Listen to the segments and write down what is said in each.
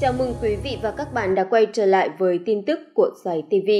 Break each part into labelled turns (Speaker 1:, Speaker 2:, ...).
Speaker 1: Chào mừng quý vị và các bạn đã quay trở lại với tin tức của Giải TV.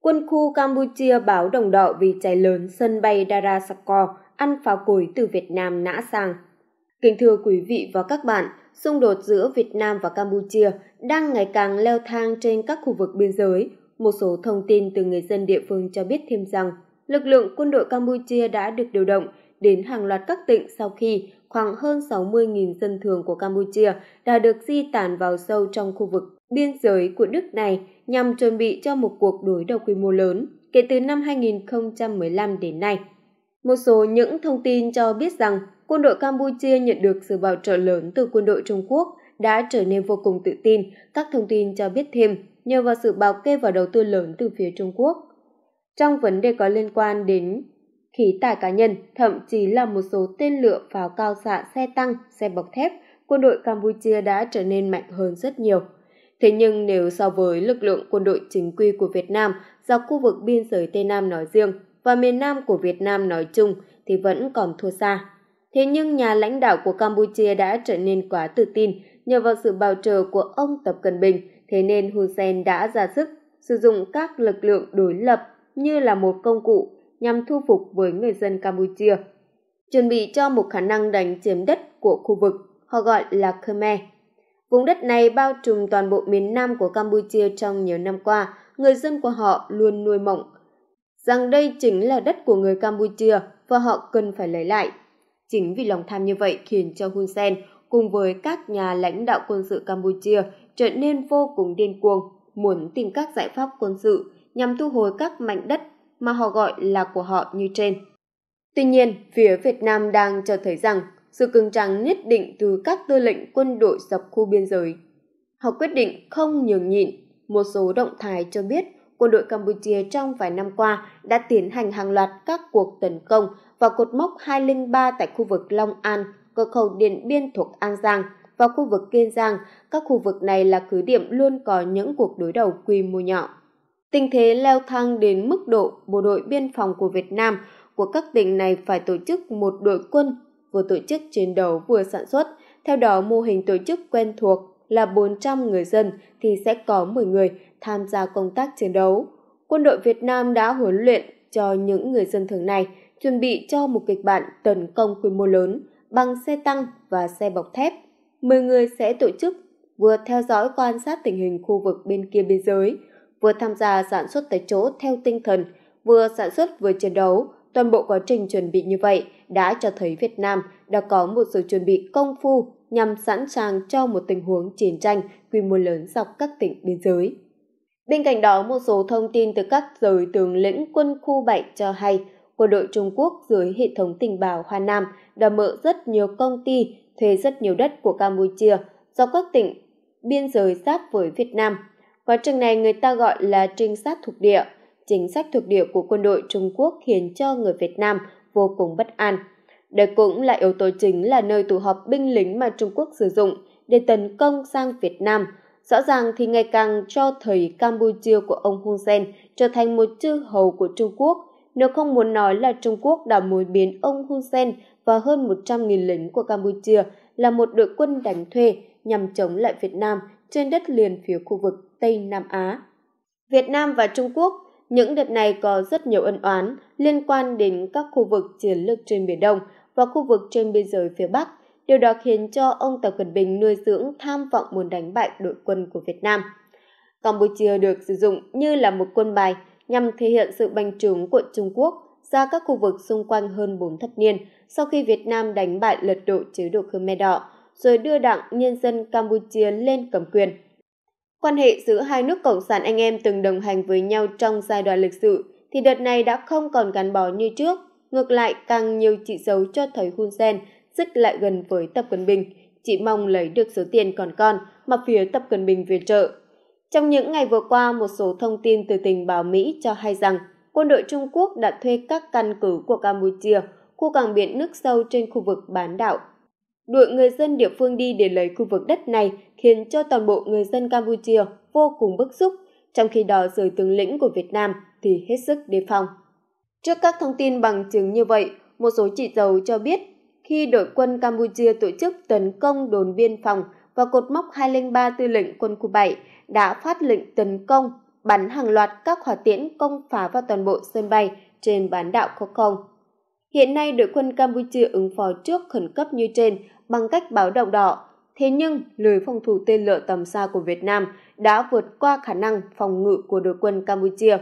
Speaker 1: Quân khu Campuchia báo đồng đỏ vì cháy lớn sân bay Darasakor ăn pháo cối từ Việt Nam nã sang. Kính thưa quý vị và các bạn, xung đột giữa Việt Nam và Campuchia đang ngày càng leo thang trên các khu vực biên giới. Một số thông tin từ người dân địa phương cho biết thêm rằng lực lượng quân đội Campuchia đã được điều động đến hàng loạt các tỉnh sau khi khoảng hơn 60.000 dân thường của Campuchia đã được di tản vào sâu trong khu vực biên giới của nước này nhằm chuẩn bị cho một cuộc đối đầu quy mô lớn kể từ năm 2015 đến nay. Một số những thông tin cho biết rằng quân đội Campuchia nhận được sự bảo trợ lớn từ quân đội Trung Quốc đã trở nên vô cùng tự tin. Các thông tin cho biết thêm nhờ vào sự bảo kê và đầu tư lớn từ phía Trung Quốc trong vấn đề có liên quan đến khí tài cá nhân, thậm chí là một số tên lửa pháo cao xạ xe tăng, xe bọc thép, quân đội Campuchia đã trở nên mạnh hơn rất nhiều. Thế nhưng nếu so với lực lượng quân đội chính quy của Việt Nam dọc khu vực biên giới Tây Nam nói riêng và miền Nam của Việt Nam nói chung thì vẫn còn thua xa. Thế nhưng nhà lãnh đạo của Campuchia đã trở nên quá tự tin nhờ vào sự bào trợ của ông Tập Cận Bình, thế nên Hun Sen đã ra sức sử dụng các lực lượng đối lập như là một công cụ nhằm thu phục với người dân Campuchia, chuẩn bị cho một khả năng đánh chiếm đất của khu vực họ gọi là Khmer. Vùng đất này bao trùm toàn bộ miền Nam của Campuchia trong nhiều năm qua, người dân của họ luôn nuôi mộng rằng đây chính là đất của người Campuchia và họ cần phải lấy lại. Chính vì lòng tham như vậy khiến cho Hun Sen cùng với các nhà lãnh đạo quân sự Campuchia trở nên vô cùng điên cuồng, muốn tìm các giải pháp quân sự nhằm thu hồi các mảnh đất mà họ gọi là của họ như trên. Tuy nhiên, phía Việt Nam đang cho thấy rằng sự cứng trắng nhất định từ các tư lệnh quân đội dọc khu biên giới. Họ quyết định không nhường nhịn. Một số động thái cho biết quân đội Campuchia trong vài năm qua đã tiến hành hàng loạt các cuộc tấn công vào cột mốc 203 tại khu vực Long An, cửa khẩu Điện Biên thuộc An Giang và khu vực Kiên Giang. Các khu vực này là cứ điểm luôn có những cuộc đối đầu quy mô nhỏ. Tình thế leo thang đến mức độ bộ đội biên phòng của Việt Nam của các tỉnh này phải tổ chức một đội quân vừa tổ chức chiến đấu vừa sản xuất. Theo đó, mô hình tổ chức quen thuộc là 400 người dân thì sẽ có 10 người tham gia công tác chiến đấu. Quân đội Việt Nam đã huấn luyện cho những người dân thường này chuẩn bị cho một kịch bản tấn công quy mô lớn bằng xe tăng và xe bọc thép. 10 người sẽ tổ chức vừa theo dõi quan sát tình hình khu vực bên kia biên giới, vừa tham gia sản xuất tại chỗ theo tinh thần, vừa sản xuất vừa chiến đấu. Toàn bộ quá trình chuẩn bị như vậy đã cho thấy Việt Nam đã có một sự chuẩn bị công phu nhằm sẵn sàng cho một tình huống chiến tranh quy mô lớn dọc các tỉnh biên giới. Bên cạnh đó, một số thông tin từ các giới tướng lĩnh quân khu 7 cho hay quân đội Trung Quốc dưới hệ thống tình báo Hoa Nam đã mở rất nhiều công ty, thuê rất nhiều đất của Campuchia do các tỉnh biên giới giáp với Việt Nam Quá trình này người ta gọi là trinh sát thuộc địa. Chính sách thuộc địa của quân đội Trung Quốc khiến cho người Việt Nam vô cùng bất an. Đây cũng là yếu tố chính là nơi tụ họp binh lính mà Trung Quốc sử dụng để tấn công sang Việt Nam. Rõ ràng thì ngày càng cho thấy Campuchia của ông Hun Sen trở thành một chư hầu của Trung Quốc. Nếu không muốn nói là Trung Quốc đã mối biến ông Hun Sen và hơn 100.000 lính của Campuchia là một đội quân đánh thuê nhằm chống lại Việt Nam – trên đất liền phía khu vực Tây Nam Á. Việt Nam và Trung Quốc, những đợt này có rất nhiều ân oán liên quan đến các khu vực chiến lược trên Biển Đông và khu vực trên biên giới phía Bắc. Điều đó khiến cho ông Tập Cận Bình nuôi dưỡng tham vọng muốn đánh bại đội quân của Việt Nam. Campuchia được sử dụng như là một quân bài nhằm thể hiện sự banh trướng của Trung Quốc ra các khu vực xung quanh hơn 4 thập niên sau khi Việt Nam đánh bại lật đổ chế độ Khmer Đỏ rồi đưa đảng nhân dân Campuchia lên cầm quyền. Quan hệ giữa hai nước Cộng sản anh em từng đồng hành với nhau trong giai đoạn lịch sử thì đợt này đã không còn gắn bó như trước. Ngược lại, càng nhiều chỉ dấu cho thời Hun Sen dứt lại gần với Tập Cận Bình, chỉ mong lấy được số tiền còn con mà phía Tập Cận Bình viện trợ. Trong những ngày vừa qua, một số thông tin từ tình báo Mỹ cho hay rằng quân đội Trung Quốc đã thuê các căn cứ của Campuchia, khu cảng biển nước sâu trên khu vực bán đảo Đội người dân địa phương đi để lấy khu vực đất này khiến cho toàn bộ người dân Campuchia vô cùng bức xúc, trong khi đó giới tướng lĩnh của Việt Nam thì hết sức đề phòng. Trước các thông tin bằng chứng như vậy, một số chỉ dầu cho biết khi đội quân Campuchia tổ chức tấn công đồn biên phòng và cột mốc 203 tư lệnh quân khu 7 đã phát lệnh tấn công, bắn hàng loạt các hỏa tiễn công phá vào toàn bộ sân bay trên bán đảo Kokong. Hiện nay, đội quân Campuchia ứng phó trước khẩn cấp như trên bằng cách báo động đỏ. Thế nhưng, lưới phòng thủ tên lửa tầm xa của Việt Nam đã vượt qua khả năng phòng ngự của đội quân Campuchia.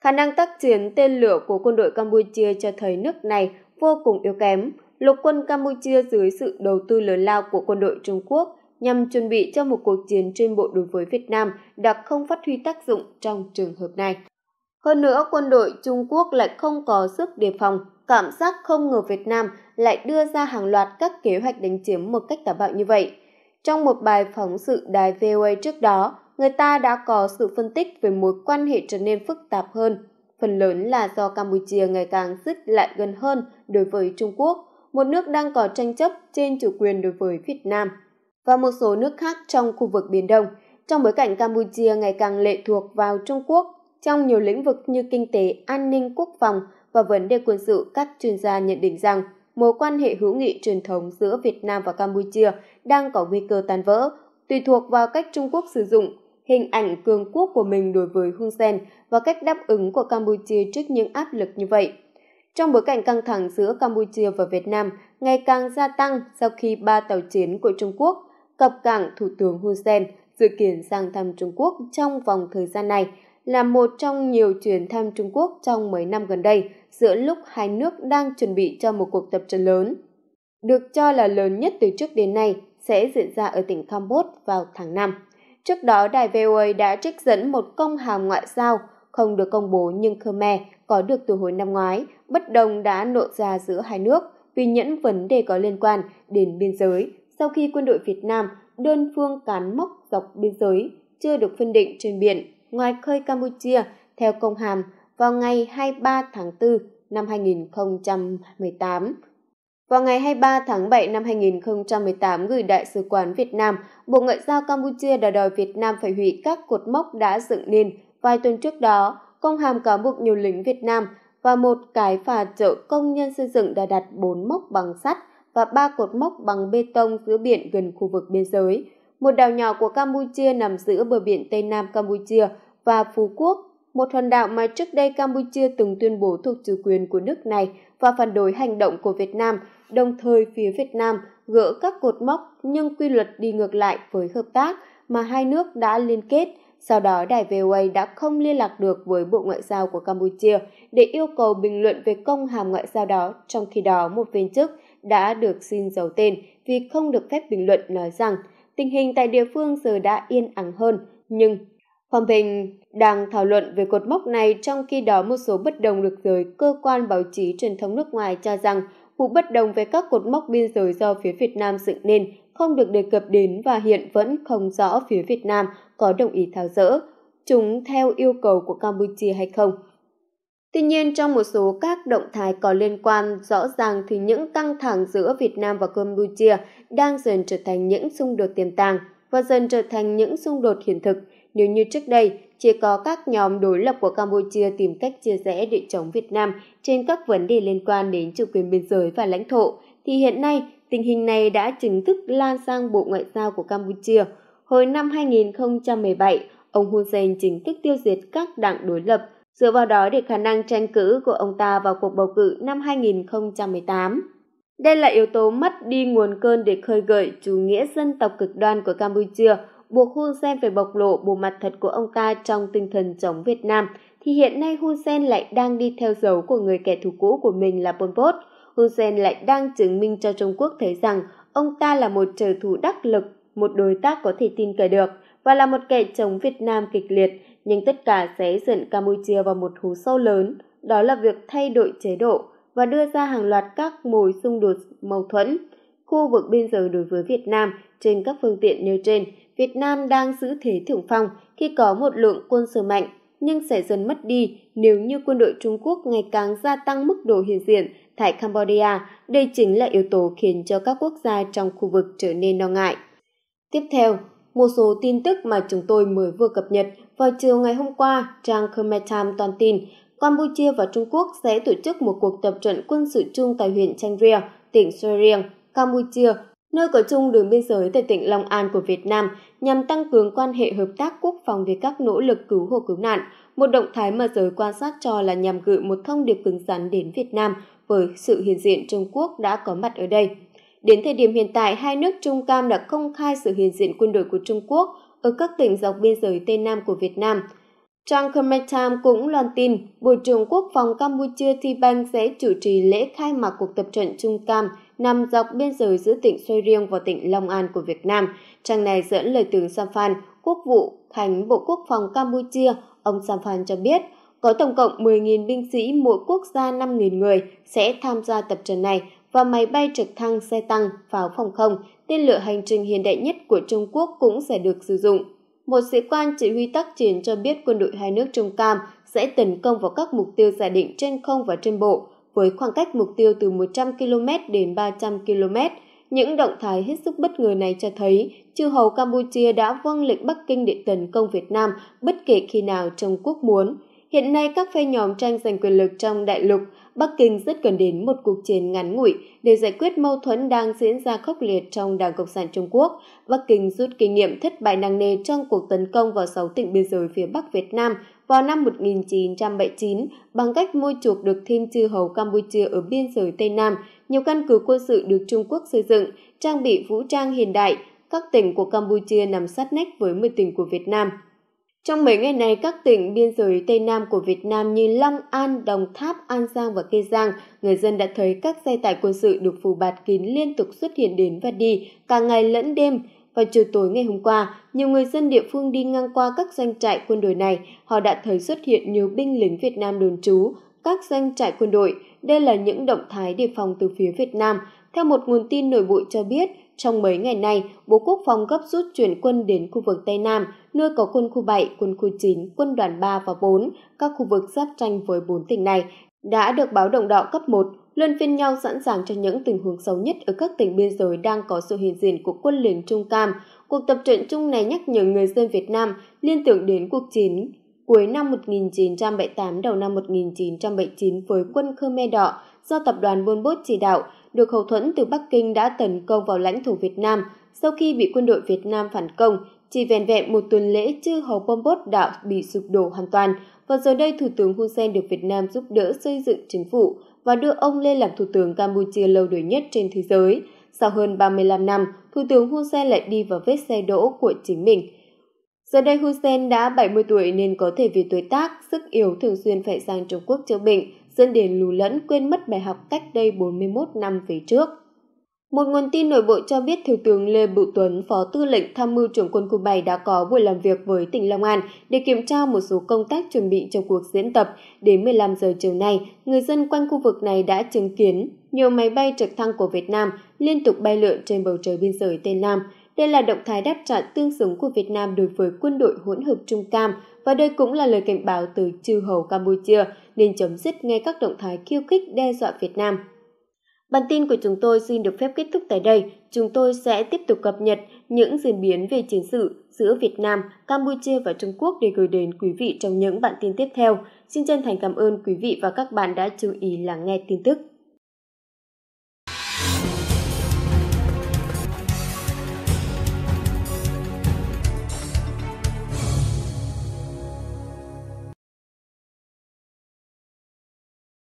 Speaker 1: Khả năng tác chiến tên lửa của quân đội Campuchia cho thấy nước này vô cùng yếu kém. Lục quân Campuchia dưới sự đầu tư lớn lao của quân đội Trung Quốc nhằm chuẩn bị cho một cuộc chiến trên bộ đối với Việt Nam đã không phát huy tác dụng trong trường hợp này. Hơn nữa, quân đội Trung Quốc lại không có sức đề phòng, cảm giác không ngờ Việt Nam lại đưa ra hàng loạt các kế hoạch đánh chiếm một cách táo bạo như vậy. Trong một bài phóng sự đài VOA trước đó, người ta đã có sự phân tích về mối quan hệ trở nên phức tạp hơn, phần lớn là do Campuchia ngày càng xích lại gần hơn đối với Trung Quốc, một nước đang có tranh chấp trên chủ quyền đối với Việt Nam và một số nước khác trong khu vực Biển Đông, trong bối cảnh Campuchia ngày càng lệ thuộc vào Trung Quốc trong nhiều lĩnh vực như kinh tế, an ninh, quốc phòng và vấn đề quân sự, các chuyên gia nhận định rằng mối quan hệ hữu nghị truyền thống giữa Việt Nam và Campuchia đang có nguy cơ tan vỡ, tùy thuộc vào cách Trung Quốc sử dụng hình ảnh cường quốc của mình đối với Hun Sen và cách đáp ứng của Campuchia trước những áp lực như vậy. Trong bối cảnh căng thẳng giữa Campuchia và Việt Nam ngày càng gia tăng sau khi ba tàu chiến của Trung Quốc cập cảng Thủ tướng Hun Sen dự kiến sang thăm Trung Quốc trong vòng thời gian này là một trong nhiều chuyến thăm Trung Quốc trong mấy năm gần đây, giữa lúc hai nước đang chuẩn bị cho một cuộc tập trận lớn. Được cho là lớn nhất từ trước đến nay sẽ diễn ra ở tỉnh Campuchia vào tháng 5. Trước đó, đài VOA đã trích dẫn một công hàm ngoại giao không được công bố nhưng Khmer có được từ hồi năm ngoái, bất đồng đã nộ ra giữa hai nước vì những vấn đề có liên quan đến biên giới sau khi quân đội Việt Nam đơn phương cán mốc dọc biên giới chưa được phân định trên biển ngoài khơi Campuchia theo công hàm vào ngày 23 tháng 4 năm 2018. Vào ngày 23 tháng 7 năm 2018, gửi Đại sứ quán Việt Nam, Bộ Ngoại giao Campuchia đã đòi Việt Nam phải hủy các cột mốc đã dựng nên. Vài tuần trước đó, công hàm cáo buộc nhiều lính Việt Nam và một cái phà chở công nhân xây dựng đã đặt 4 mốc bằng sắt và 3 cột mốc bằng bê tông giữa biển gần khu vực biên giới một đảo nhỏ của Campuchia nằm giữa bờ biển Tây Nam Campuchia và Phú Quốc, một hòn đảo mà trước đây Campuchia từng tuyên bố thuộc chủ quyền của nước này và phản đối hành động của Việt Nam, đồng thời phía Việt Nam gỡ các cột mốc nhưng quy luật đi ngược lại với hợp tác mà hai nước đã liên kết. Sau đó, đài VOA đã không liên lạc được với Bộ Ngoại giao của Campuchia để yêu cầu bình luận về công hàm ngoại giao đó, trong khi đó một viên chức đã được xin giấu tên vì không được phép bình luận nói rằng tình hình tại địa phương giờ đã yên ắng hơn, nhưng Hoàng Bình đang thảo luận về cột mốc này trong khi đó một số bất đồng được giới cơ quan báo chí truyền thông nước ngoài cho rằng vụ bất đồng về các cột mốc biên giới do phía Việt Nam dựng nên không được đề cập đến và hiện vẫn không rõ phía Việt Nam có đồng ý tháo rỡ chúng theo yêu cầu của Campuchia hay không. Tuy nhiên, trong một số các động thái có liên quan, rõ ràng thì những căng thẳng giữa Việt Nam và Campuchia đang dần trở thành những xung đột tiềm tàng và dần trở thành những xung đột hiện thực. Nếu như trước đây, chỉ có các nhóm đối lập của Campuchia tìm cách chia rẽ địa chống Việt Nam trên các vấn đề liên quan đến chủ quyền biên giới và lãnh thổ, thì hiện nay tình hình này đã chính thức lan sang Bộ Ngoại giao của Campuchia. Hồi năm 2017, ông Hun Sen chính thức tiêu diệt các đảng đối lập dựa vào đó để khả năng tranh cử của ông ta vào cuộc bầu cử năm 2018. Đây là yếu tố mất đi nguồn cơn để khơi gợi chủ nghĩa dân tộc cực đoan của Campuchia, buộc Hun Sen phải bộc lộ bộ mặt thật của ông ta trong tinh thần chống Việt Nam, thì hiện nay Hun Sen lại đang đi theo dấu của người kẻ thù cũ của mình là Pol Pot. Hun Sen lại đang chứng minh cho Trung Quốc thấy rằng ông ta là một trợ thủ đắc lực, một đối tác có thể tin cậy được và là một kẻ chống Việt Nam kịch liệt, nhưng tất cả sẽ dẫn Campuchia vào một hố sâu lớn, đó là việc thay đổi chế độ và đưa ra hàng loạt các mối xung đột mâu thuẫn. Khu vực biên giới đối với Việt Nam trên các phương tiện nêu trên, Việt Nam đang giữ thế thượng phong khi có một lượng quân sự mạnh, nhưng sẽ dần mất đi nếu như quân đội Trung Quốc ngày càng gia tăng mức độ hiện diện tại Cambodia. Đây chính là yếu tố khiến cho các quốc gia trong khu vực trở nên lo ngại. Tiếp theo, một số tin tức mà chúng tôi mới vừa cập nhật vào chiều ngày hôm qua, trang Khmer Time toàn tin Campuchia và Trung Quốc sẽ tổ chức một cuộc tập trận quân sự chung tại huyện Chanh Ria, tỉnh Soi Riêng, Campuchia, nơi có chung đường biên giới tại tỉnh Long An của Việt Nam nhằm tăng cường quan hệ hợp tác quốc phòng về các nỗ lực cứu hộ cứu nạn, một động thái mà giới quan sát cho là nhằm gửi một thông điệp cứng rắn đến Việt Nam với sự hiện diện Trung Quốc đã có mặt ở đây. Đến thời điểm hiện tại, hai nước Trung Cam đã công khai sự hiện diện quân đội của Trung Quốc ở các tỉnh dọc biên giới Tây Nam của Việt Nam. Trang Khmer Time cũng loan tin Bộ trưởng Quốc phòng Campuchia Thi Banh sẽ chủ trì lễ khai mạc cuộc tập trận Trung Cam nằm dọc biên giới giữa tỉnh Xoay Riêng và tỉnh Long An của Việt Nam. Trang này dẫn lời tướng Samphan, quốc vụ Khánh Bộ Quốc phòng Campuchia, ông Samphan cho biết – có tổng cộng 10.000 binh sĩ mỗi quốc gia 5.000 người sẽ tham gia tập trận này và máy bay trực thăng xe tăng, pháo phòng không tên lửa hành trình hiện đại nhất của Trung Quốc cũng sẽ được sử dụng. Một sĩ quan chỉ huy tác chiến cho biết quân đội hai nước Trung Cam sẽ tấn công vào các mục tiêu giả định trên không và trên bộ, với khoảng cách mục tiêu từ 100 km đến 300 km. Những động thái hết sức bất ngờ này cho thấy chư hầu Campuchia đã vâng lệnh Bắc Kinh để tấn công Việt Nam bất kể khi nào Trung Quốc muốn. Hiện nay, các phe nhóm tranh giành quyền lực trong đại lục Bắc Kinh rất cần đến một cuộc chiến ngắn ngủi để giải quyết mâu thuẫn đang diễn ra khốc liệt trong Đảng Cộng sản Trung Quốc. Bắc Kinh rút kinh nghiệm thất bại nặng nề trong cuộc tấn công vào 6 tỉnh biên giới phía Bắc Việt Nam vào năm 1979 bằng cách mua chuộc được Thiên Chư Hầu Campuchia ở biên giới Tây Nam, nhiều căn cứ quân sự được Trung Quốc xây dựng, trang bị vũ trang hiện đại, các tỉnh của Campuchia nằm sát nách với 10 tỉnh của Việt Nam. Trong mấy ngày này, các tỉnh biên giới Tây Nam của Việt Nam như Long An, Đồng Tháp, An Giang và Kê Giang, người dân đã thấy các xe tải quân sự được phủ bạt kín liên tục xuất hiện đến và đi, cả ngày lẫn đêm. Vào chiều tối ngày hôm qua, nhiều người dân địa phương đi ngang qua các doanh trại quân đội này, họ đã thấy xuất hiện nhiều binh lính Việt Nam đồn trú, các doanh trại quân đội. Đây là những động thái đề phòng từ phía Việt Nam. Theo một nguồn tin nội bộ cho biết, trong mấy ngày này, Bộ Quốc phòng gấp rút chuyển quân đến khu vực Tây Nam, nơi có quân khu 7, quân khu 9, quân đoàn 3 và 4, các khu vực giáp tranh với 4 tỉnh này, đã được báo động đỏ cấp 1, luân phiên nhau sẵn sàng cho những tình huống xấu nhất ở các tỉnh biên giới đang có sự hiện diện của quân liền Trung Cam. Cuộc tập trận chung này nhắc nhở người dân Việt Nam liên tưởng đến cuộc chiến cuối năm 1978 đầu năm 1979 với quân Khmer Đỏ do tập đoàn Buôn Bốt chỉ đạo được hậu thuẫn từ Bắc Kinh đã tấn công vào lãnh thổ Việt Nam sau khi bị quân đội Việt Nam phản công. Chỉ vẹn vẹn một tuần lễ chư hầu Pompos đã bị sụp đổ hoàn toàn và giờ đây Thủ tướng Hun Sen được Việt Nam giúp đỡ xây dựng chính phủ và đưa ông lên làm Thủ tướng Campuchia lâu đời nhất trên thế giới. Sau hơn 35 năm, Thủ tướng Hun Sen lại đi vào vết xe đỗ của chính mình. Giờ đây Hun Sen đã 70 tuổi nên có thể vì tuổi tác, sức yếu thường xuyên phải sang Trung Quốc chữa bệnh dân đền lù lẫn quên mất bài học cách đây 41 năm về trước. Một nguồn tin nội bộ cho biết Thiếu tướng Lê Bữu Tuấn, Phó Tư lệnh Tham mưu trưởng quân khu 7 đã có buổi làm việc với tỉnh Long An để kiểm tra một số công tác chuẩn bị cho cuộc diễn tập. Đến 15 giờ chiều nay, người dân quanh khu vực này đã chứng kiến nhiều máy bay trực thăng của Việt Nam liên tục bay lượn trên bầu trời biên giới Tây Nam. Đây là động thái đáp trả tương xứng của Việt Nam đối với quân đội hỗn hợp Trung Cam và đây cũng là lời cảnh báo từ chư hầu Campuchia nên chấm dứt ngay các động thái khiêu khích đe dọa Việt Nam. Bản tin của chúng tôi xin được phép kết thúc tại đây. Chúng tôi sẽ tiếp tục cập nhật những diễn biến về chiến sự giữa Việt Nam, Campuchia và Trung Quốc để gửi đến quý vị trong những bản tin tiếp theo. Xin chân thành cảm ơn quý vị và các bạn đã chú ý lắng nghe tin tức.